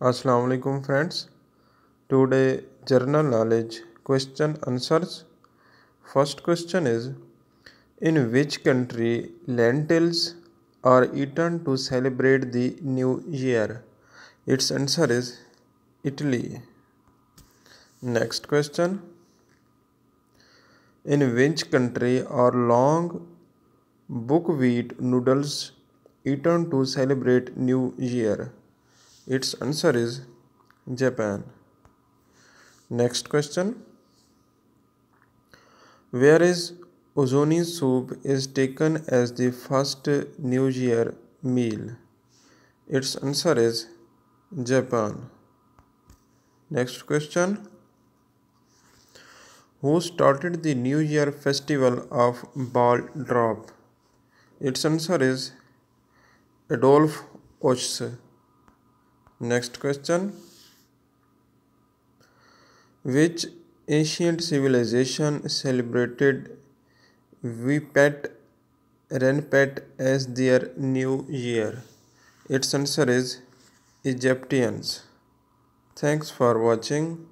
Assalamualaikum friends. Today journal knowledge question answers first question is in which country lentils are eaten to celebrate the new year its answer is italy next question in which country are long buckwheat noodles eaten to celebrate new year its answer is Japan. Next question Where is Ozoni soup is taken as the first New Year meal? Its answer is Japan. Next question Who started the New Year festival of ball drop? Its answer is Adolf Ochs. Next question Which ancient civilization celebrated Vipet Renpet as their new year? Its answer is Egyptians. Thanks for watching.